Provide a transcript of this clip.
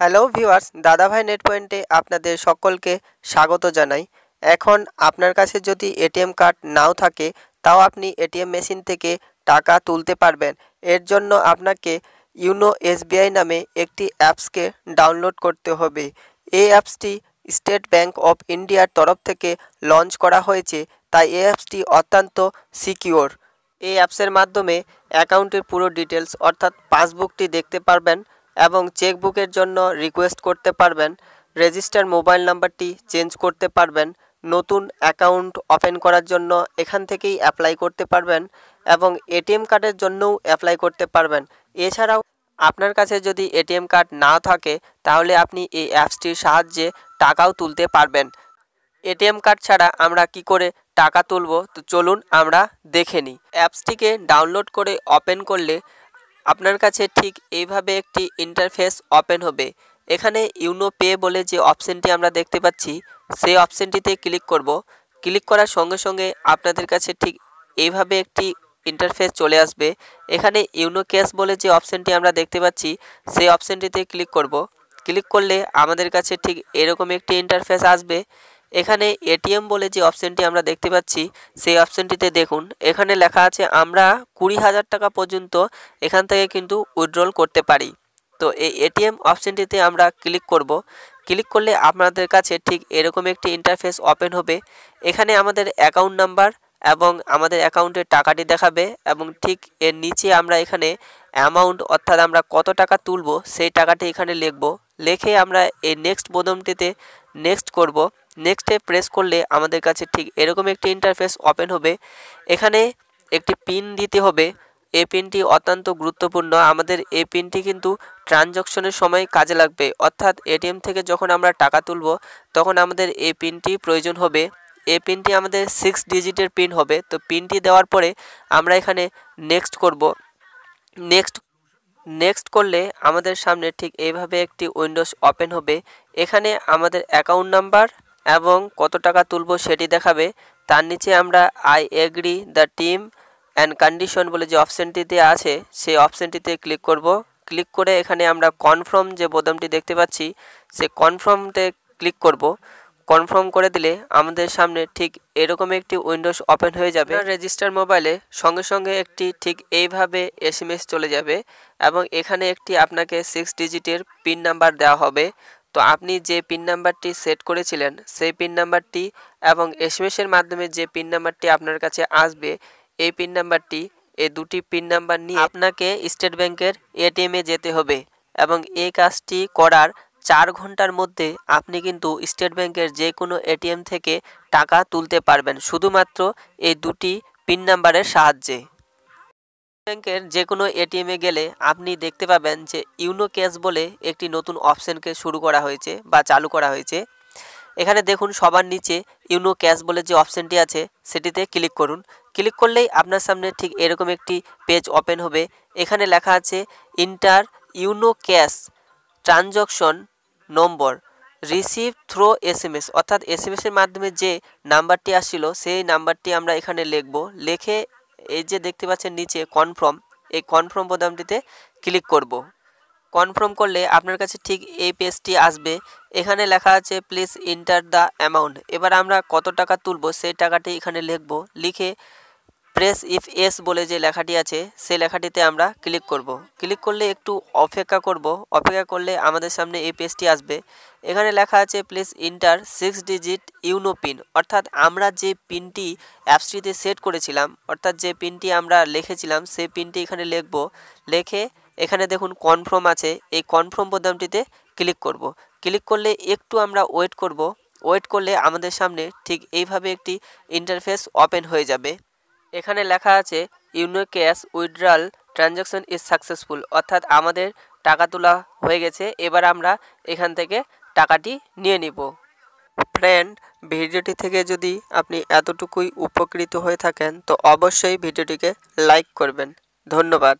Hello viewers দাদাভাই net পয়েন্টে আপনাদের সকলকে স্বাগত জানাই এখন আপনার কাছে যদি এটিএম কার্ড নাও থাকে তাও আপনি এটিএম মেশিন থেকে টাকা তুলতে পারবেন এর জন্য আপনাকে ইউনো এসবিআই নামে একটি অ্যাপসকে ডাউনলোড করতে হবে এই অ্যাপসটি স্টেট ব্যাংক অফ ইন্ডিয়ার তরফ থেকে লঞ্চ করা হয়েছে তাই এই অ্যাপসটি অত্যন্ত সিকিওর এই অ্যাপসের মাধ্যমে অ্যাকাউন্টের পুরো ডিটেলস অর্থাৎ পাসবুকটি দেখতে পারবেন এবং চেকবুকের জন্য রিকোয়েস্ট করতে পারবেন রেজিস্টার মোবাইল নাম্বারটি চেঞ্জ করতে পারবেন নতুন অ্যাকাউন্ট ওপেন করার জন্য এখান থেকেই অ্যাপ্লাই করতে পারবেন এবং এটিএম কার্ডের জন্যও অ্যাপ্লাই করতে পারবেন এছাড়াও আপনার কাছে যদি এটিএম কার্ড না থাকে তাহলে আপনি এই অ্যাপসটির সাহায্যে টাকাও তুলতে পারবেন এটিএম কার্ড ছাড়া আমরা কি করে টাকা তুলব তো চলুন আমরা দেখে নিই অ্যাপসটিকে ডাউনলোড করে ওপেন করলে আপনার কাছে ঠিক এইভাবে একটি ইন্টারফেস ওপেন হবে এখানে ইউনো পে বলে যে অপশানটি আমরা দেখতে পাচ্ছি সেই অপশানটিতে ক্লিক করব ক্লিক করার সঙ্গে সঙ্গে আপনাদের কাছে ঠিক এইভাবে একটি ইন্টারফেস চলে আসবে এখানে ইউনো ক্যাশ বলে যে অপশানটি আমরা দেখতে পাচ্ছি সেই অপশানটিতে ক্লিক করব ক্লিক করলে আমাদের কাছে ঠিক এরকম একটি ইন্টারফেস আসবে এখানে এটিএম বলে যে অপশানটি আমরা দেখতে পাচ্ছি সেই অপশানটিতে দেখুন এখানে লেখা আছে আমরা কুড়ি হাজার টাকা পর্যন্ত এখান থেকে কিন্তু উইড্রল করতে পারি তো এই এটিএম অপশানটিতে আমরা ক্লিক করব ক্লিক করলে আপনাদের কাছে ঠিক এরকম একটি ইন্টারফেস ওপেন হবে এখানে আমাদের অ্যাকাউন্ট নাম্বার এবং আমাদের অ্যাকাউন্টে টাকাটি দেখাবে এবং ঠিক এর নিচে আমরা এখানে অ্যামাউন্ট অর্থাৎ আমরা কত টাকা তুলব সেই টাকাটি এখানে লিখব লেখে আমরা এই নেক্সট বোদমটিতে নেক্সট করব নেক্সটে প্রেস করলে আমাদের কাছে ঠিক এরকম একটি ইন্টারফেস ওপেন হবে এখানে একটি পিন দিতে হবে এ পিনটি অত্যন্ত গুরুত্বপূর্ণ আমাদের এ পিনটি কিন্তু ট্রানজেকশনের সময় কাজে লাগবে অর্থাৎ এটিএম থেকে যখন আমরা টাকা তুলব তখন আমাদের এ পিনটি প্রয়োজন হবে এ পিনটি আমাদের সিক্স ডিজিটের পিন হবে তো পিনটি দেওয়ার পরে আমরা এখানে নেক্সট করব নেক্সট নেক্সট করলে আমাদের সামনে ঠিক এইভাবে একটি উইন্ডোজ ওপেন হবে এখানে আমাদের অ্যাকাউন্ট নাম্বার এবং কত টাকা তুলব সেটি দেখাবে তার নিচে আমরা I agree the term and condition বলে যে অপশানটিতে আছে সেই অপশানটিতে ক্লিক করব ক্লিক করে এখানে আমরা কনফার্ম যে বোতামটি দেখতে পাচ্ছি সে কনফার্মতে ক্লিক করব কনফার্ম করে দিলে আমাদের সামনে ঠিক এরকম একটি উইন্ডোজ ওপেন হয়ে যাবে রেজিস্টার মোবাইলে সঙ্গে সঙ্গে একটি ঠিক এইভাবে এস চলে যাবে এবং এখানে একটি আপনাকে সিক্স ডিজিটের পিন নাম্বার দেওয়া হবে তো আপনি যে পিন নাম্বারটি সেট করেছিলেন সেই পিন নাম্বারটি এবং এস এর মাধ্যমে যে পিন নাম্বারটি আপনার কাছে আসবে এই পিন নাম্বারটি এই দুটি পিন নাম্বার নিয়ে আপনাকে স্টেট ব্যাংকের এটিএমে যেতে হবে এবং এই কাজটি করার চার ঘন্টার মধ্যে আপনি কিন্তু স্টেট ব্যাংকের যে কোনো এটিএম থেকে টাকা তুলতে পারবেন শুধুমাত্র এই দুটি পিন নাম্বারের সাহায্যে ব্যাংকের যে কোনো এটিএমে গেলে আপনি দেখতে পাবেন যে ইউনো ক্যাশ বলে একটি নতুন অপশানকে শুরু করা হয়েছে বা চালু করা হয়েছে এখানে দেখুন সবার নিচে ইউনো ক্যাশ বলে যে অপশানটি আছে সেটিতে ক্লিক করুন ক্লিক করলেই আপনার সামনে ঠিক এরকম একটি পেজ ওপেন হবে এখানে লেখা আছে enter YONO cash transaction number receive through S M S অর্থাৎ এস এম এসের মাধ্যমে যে নাম্বারটি আসছিল সেই নাম্বারটি আমরা এখানে লিখব লিখে এই যে দেখতে পাচ্ছেন নিচে কনফার্ম এই কনফার্ম বোতামটিতে ক্লিক করব। কনফার্ম করলে আপনার কাছে ঠিক এই পেজটি আসবে এখানে লেখা আছে প্লিজ ইন্টার দ্য অ্যামাউন্ট এবার আমরা কত টাকা তুলব সেই টাকাটি এখানে লিখব লিখে প্রেস ইফ এস বলে যে লেখাটি আছে সেই লেখাটিতে আমরা ক্লিক করব। ক্লিক করলে একটু অপেক্ষা করব অপেক্ষা করলে আমাদের সামনে এই পেজটি আসবে এখানে লেখা আছে please enter six digit YONO PIN অর্থাৎ আমরা যে পিনটি অ্যাপসটিতে সেট করেছিলাম অর্থাৎ যে পিনটি আমরা লিখেছিলাম সেই পিনটি এখানে লিখব লেখে এখানে দেখুন কনফার্ম আছে এই কনফার্ম বোতামটিতে ক্লিক করব। ক্লিক করলে একটু আমরা ওয়েট করব ওয়েট করলে আমাদের সামনে ঠিক এইভাবে একটি ইন্টারফেস ওপেন হয়ে যাবে এখানে লেখা আছে YONO cash withdrawal transaction is successful অর্থাৎ আমাদের টাকা তোলা হয়ে গেছে এবার আমরা এখান থেকে টাকাটি নিয়ে নিব ফ্রেন্ড ভিডিওটি থেকে যদি আপনি এতটুকুই উপকৃত হয়ে থাকেন তো অবশ্যই ভিডিওটিকে লাইক করবেন ধন্যবাদ